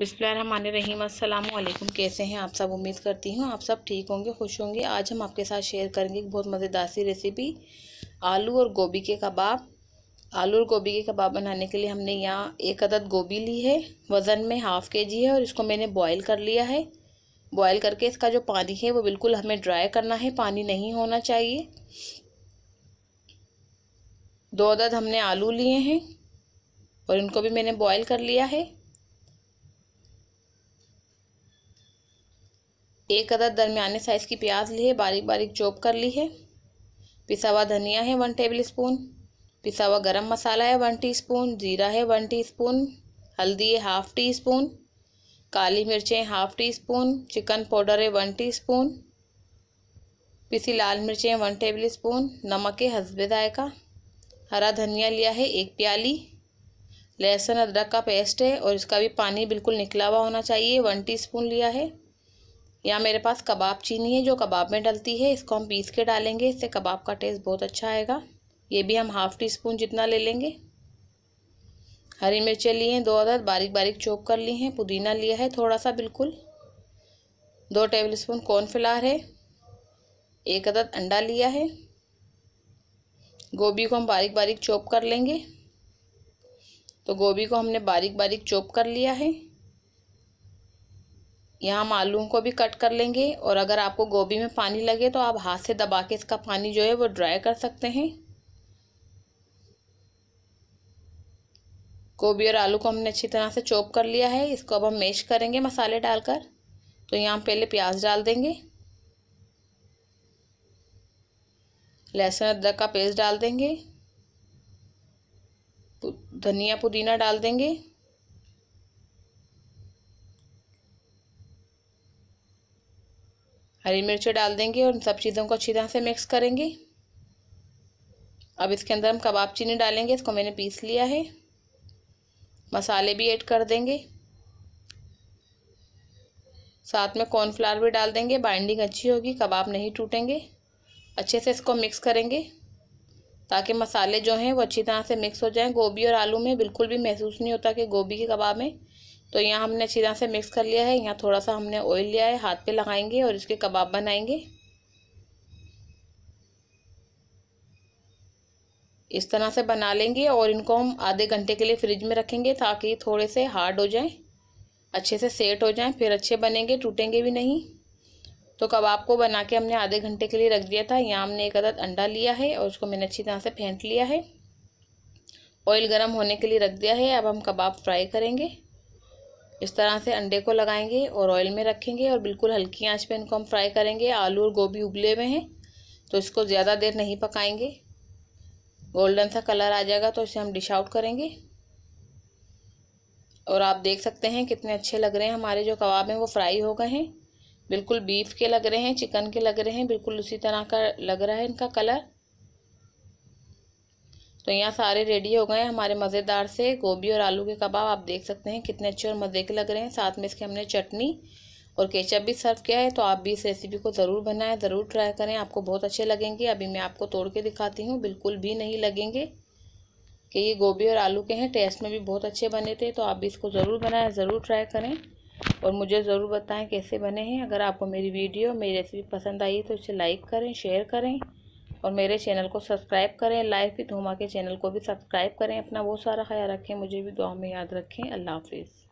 बिस्मिल्लाम अल्लाम कैसे हैं आप सब उम्मीद करती हूँ आप सब ठीक होंगे खुश होंगे आज हम आपके साथ शेयर करेंगे एक बहुत मज़ेदार सी रेसिपी आलू और गोभी के कबाब आलू और गोभी के कबाब बनाने के लिए हमने यहाँ एक अदद गोभी ली है वज़न में हाफ़ के जी है और इसको मैंने बॉयल कर लिया है बॉयल करके इसका जो पानी है वो बिल्कुल हमें ड्राई करना है पानी नहीं होना चाहिए दो अदद हमने आलू लिए हैं और इनको भी मैंने बॉयल कर लिया है एक अदर दरमियाने साइज़ की प्याज ली है बारीक बारीक चॉप कर ली है पिसा हुआ धनिया है वन टेबल स्पून पिसा हुआ गर्म मसाला है वन टी स्पून जीरा है वन टी स्पून हल्दी है हाफ़ टी स्पून काली मिर्चें half teaspoon chicken powder है वन टी स्पून पिसी लाल मिर्चें वन टेबल स्पून नमक है हसबे जायका हरा धनिया लिया है एक प्याली लहसुन अदरक का पेस्ट है और इसका भी पानी बिल्कुल निकला हुआ होना चाहिए वन स्पून लिया है यहाँ मेरे पास कबाब चीनी है जो कबाब में डलती है इसको हम पीस के डालेंगे इससे कबाब का टेस्ट बहुत अच्छा आएगा ये भी हम हाफ़ टी स्पून जितना ले लेंगे हरी मिर्चें ली हैं दो अदद बारीक बारीक चोप कर ली हैं पुदीना लिया है थोड़ा सा बिल्कुल दो टेबल स्पून कॉर्नफ्लार है एक आदद अंडा लिया है गोभी को हम बारीक बारीक चोप कर लेंगे तो गोभी को हमने बारीक बारीक चोप कर लिया है यहाँ हम आलू को भी कट कर लेंगे और अगर आपको गोभी में पानी लगे तो आप हाथ से दबा के इसका पानी जो है वो ड्राई कर सकते हैं गोभी और आलू को हमने अच्छी तरह से चॉप कर लिया है इसको अब हम मेश करेंगे मसाले डालकर तो यहाँ हम पहले प्याज डाल देंगे लहसुन अदरक का पेस्ट डाल देंगे धनिया पुदीना डाल देंगे हरी मिर्च डाल देंगे और सब चीज़ों को अच्छी तरह से मिक्स करेंगे अब इसके अंदर हम कबाब चीनी डालेंगे इसको मैंने पीस लिया है मसाले भी ऐड कर देंगे साथ में कॉर्नफ्लावर भी डाल देंगे बाइंडिंग अच्छी होगी कबाब नहीं टूटेंगे अच्छे से इसको मिक्स करेंगे ताकि मसाले जो हैं वो अच्छी तरह से मिक्स हो जाएं गोभी और आलू में बिल्कुल भी महसूस नहीं होता कि गोभी के कबाब में तो यहाँ हमने अच्छी तरह से मिक्स कर लिया है यहाँ थोड़ा सा हमने ऑयल लिया है हाथ पे लगाएंगे और इसके कबाब बनाएंगे इस तरह से बना लेंगे और इनको हम आधे घंटे के लिए फ्रिज में रखेंगे ताकि थोड़े से हार्ड हो जाएं अच्छे से सेट हो जाएं फिर अच्छे बनेंगे टूटेंगे भी नहीं तो कबाब को बना के हमने आधे घंटे के लिए रख दिया था यहाँ हमने एक अदद अंडा लिया है और उसको मैंने अच्छी तरह से फेंट लिया है ऑयल गर्म होने के लिए रख दिया है अब हम कबाब फ्राई करेंगे इस तरह से अंडे को लगाएंगे और ऑयल में रखेंगे और बिल्कुल हल्की आंच पे इनको हम फ्राई करेंगे आलू और गोभी उबले हुए हैं तो इसको ज़्यादा देर नहीं पकाएंगे गोल्डन सा कलर आ जाएगा तो इसे हम डिश आउट करेंगे और आप देख सकते हैं कितने अच्छे लग रहे हैं हमारे जो कबाब हैं वो फ्राई हो गए हैं बिल्कुल बीफ के लग रहे हैं चिकन के लग रहे हैं बिल्कुल उसी तरह का लग रहा है इनका कलर तो यहाँ सारे रेडी हो गए हमारे मज़ेदार से गोभी और आलू के कबाब आप देख सकते हैं कितने अच्छे और मज़े के लग रहे हैं साथ में इसके हमने चटनी और केचप भी सर्व किया है तो आप भी इस रेसिपी को ज़रूर बनाएं ज़रूर ट्राई करें आपको बहुत अच्छे लगेंगे अभी मैं आपको तोड़ के दिखाती हूँ बिल्कुल भी नहीं लगेंगे कि ये गोभी और आलू के हैं टेस्ट में भी बहुत अच्छे बने थे तो आप भी इसको ज़रूर बनाएं ज़रूर ट्राई करें और मुझे ज़रूर बताएं कैसे बने हैं अगर आपको मेरी वीडियो मेरी रेसिपी पसंद आई तो इसे लाइक करें शेयर करें और मेरे चैनल को सब्सक्राइब करें लाइफ विद हुमा के चैनल को भी सब्सक्राइब करें अपना बहुत सारा ख्याल रखें मुझे भी दुआ में याद रखें अल्लाह हाफिज़